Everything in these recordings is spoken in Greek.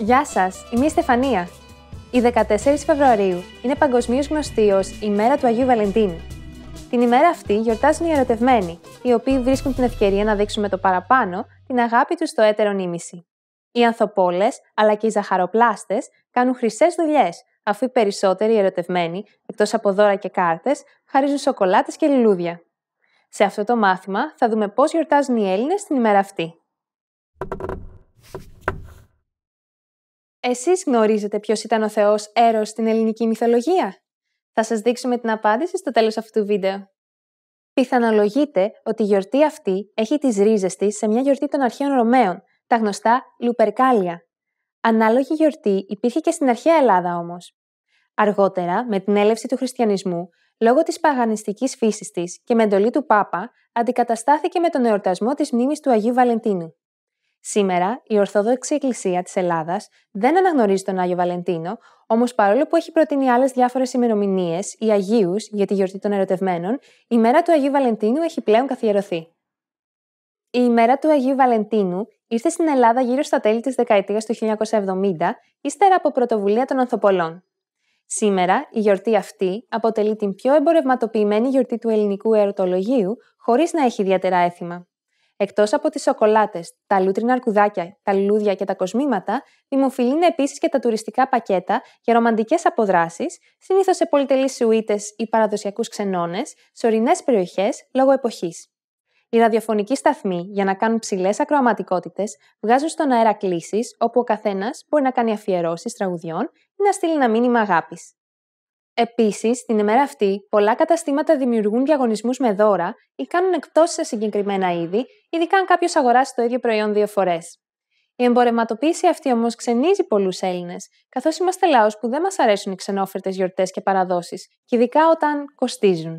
Γεια σας! είμαι η Στεφανία. Η 14 Φεβρουαρίου είναι παγκοσμίως γνωστή ως μέρα του Αγίου Βαλεντίνου. Την ημέρα αυτή γιορτάζουν οι ερωτευμένοι, οι οποίοι βρίσκουν την ευκαιρία να δείξουν με το παραπάνω την αγάπη τους στο έτερο νήμιση. Οι ανθοπόλες αλλά και οι ζαχαροπλάστες κάνουν χρυσές δουλειές, αφού οι περισσότεροι ερωτευμένοι, εκτός από δώρα και κάρτες, χαρίζουν σοκολάτες και λουλούδια. Σε αυτό το μάθημα θα δούμε πώς γιορτάζουν οι Έλληνες την ημέρα αυτή. Εσείς γνωρίζετε ποιος ήταν ο θεός Έρος στην ελληνική μυθολογία? Θα σας δείξουμε την απάντηση στο τέλος αυτού του βίντεο. Πιθανολογείται ότι η γιορτή αυτή έχει τις ρίζες της σε μια γιορτή των αρχαίων Ρωμαίων, τα γνωστά Λουπερκάλια. Ανάλογη γιορτή υπήρχε και στην αρχαία Ελλάδα όμως. Αργότερα, με την έλευση του χριστιανισμού, λόγω της παγανιστικής φύσης της και με εντολή του Πάπα, αντικαταστάθηκε με τον εορτασμό της μνήμης του Αγίου Βαλεντίνου. Σήμερα, η Ορθόδοξη Εκκλησία της Ελλάδας δεν αναγνωρίζει τον Άγιο Βαλεντίνο, όμως παρόλο που έχει προτείνει άλλες διάφορες ημερομηνίες ή Αγίους για τη γιορτή των ερωτευμένων, η μέρα του Αγίου Βαλεντίνου έχει πλέον καθιερωθεί. Η ημέρα του Αγίου Βαλεντίνου ήρθε στην Ελλάδα γύρω στα τέλη της δεκαετίας του 1970, ύστερα από πρωτοβουλία των Ανθοπολών. Σήμερα, η γιορτή αυτή αποτελεί την πιο εμπορευματοποιημένη γιορτή του ελληνικού ερωτολογίου, χωρίς να έχει ιδιαίτερα έθιμα. Εκτός από τις σοκολάτες, τα λούτρινα αρκουδάκια, τα λουλούδια και τα κοσμήματα, δημοφιλεί είναι επίσης και τα τουριστικά πακέτα για ρομαντικές αποδράσεις, συνήθως σε πολυτελείς σουίτες ή παραδοσιακούς ξενώνες, σε ορεινές περιοχές λόγω εποχής. Οι ραδιοφωνικοί σταθμοί, για να κάνουν ψηλές ακροαματικότητες, βγάζουν στον αέρα κλήσεις όπου ο καθένας μπορεί να κάνει αφιερώσεις τραγουδιών ή να στείλει ένα μήνυμα αγάπης. Επίσης, την ημέρα αυτή, πολλά καταστήματα δημιουργούν διαγωνισμούς με δώρα ή κάνουν εκτόσει σε συγκεκριμένα είδη, ειδικά αν κάποιος αγοράσει το ίδιο προϊόν δύο φορές. Η εμπορευματοποίηση αυτή όμως ξενίζει πολλούς Έλληνες, καθώς είμαστε λαός που δεν μας αρέσουν οι ξενόφερτες γιορτές και παραδόσεις, και ειδικά όταν κοστίζουν.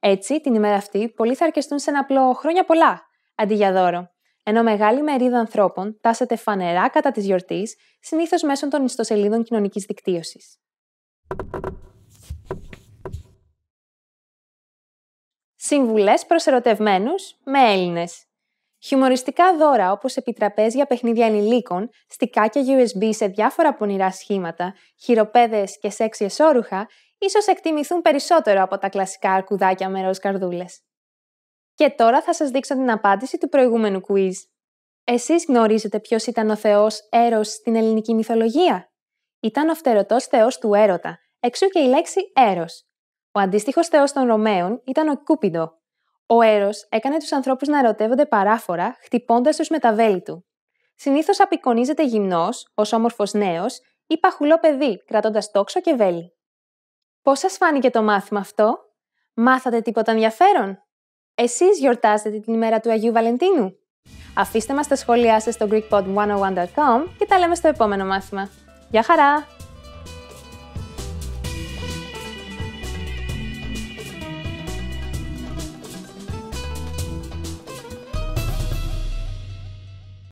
Έτσι, την ημέρα αυτή, πολλοί θα αρκεστούν σε ένα απλό χρόνια πολλά αντί για δώρο, ενώ μεγάλη μερίδα ανθρώπων τάσεται φανερά κατά της γιορτής, συνήθως μέσω των ιστοσελίδων κοινωνικής δικτύωσης. Συμβουλές προς με Έλληνες. Χιουμοριστικά δώρα όπως επιτραπέζια παιχνίδια ενηλίκων, στικάκια USB σε διάφορα πονηρά σχήματα, χειροπέδες και σεξι όρουχα, ίσως εκτιμηθούν περισσότερο από τα κλασικά αρκουδάκια με ροζ καρδούλες. Και τώρα θα σας δείξω την απάντηση του προηγούμενου quiz. Εσείς γνωρίζετε ποιος ήταν ο θεός έρος στην ελληνική μυθολογία? Ήταν ο φτερωτός θεός του έρωτα, εξού και η λέξη Έρος, ο αντίστοιχος θεός των Ρωμαίων ήταν ο Κούπιντο. Ο Έρος έκανε τους ανθρώπους να ερωτεύονται παράφορα, χτυπώντας τους με τα βέλη του. Συνήθως απεικονίζεται γυμνός, ως όμορφος νέος ή παχουλό παιδί, κρατώντας τόξο και βέλη. Πώς σας φάνηκε το μάθημα αυτό, Μάθατε τίποτα ενδιαφέρον, Εσείς γιορτάζετε την ημέρα του Αγίου Βαλεντίνου. Αφήστε μας τα σχόλιά σας στο GreekPod101.com και τα λέμε στο επόμενο μάθημα. Γεια χαρά!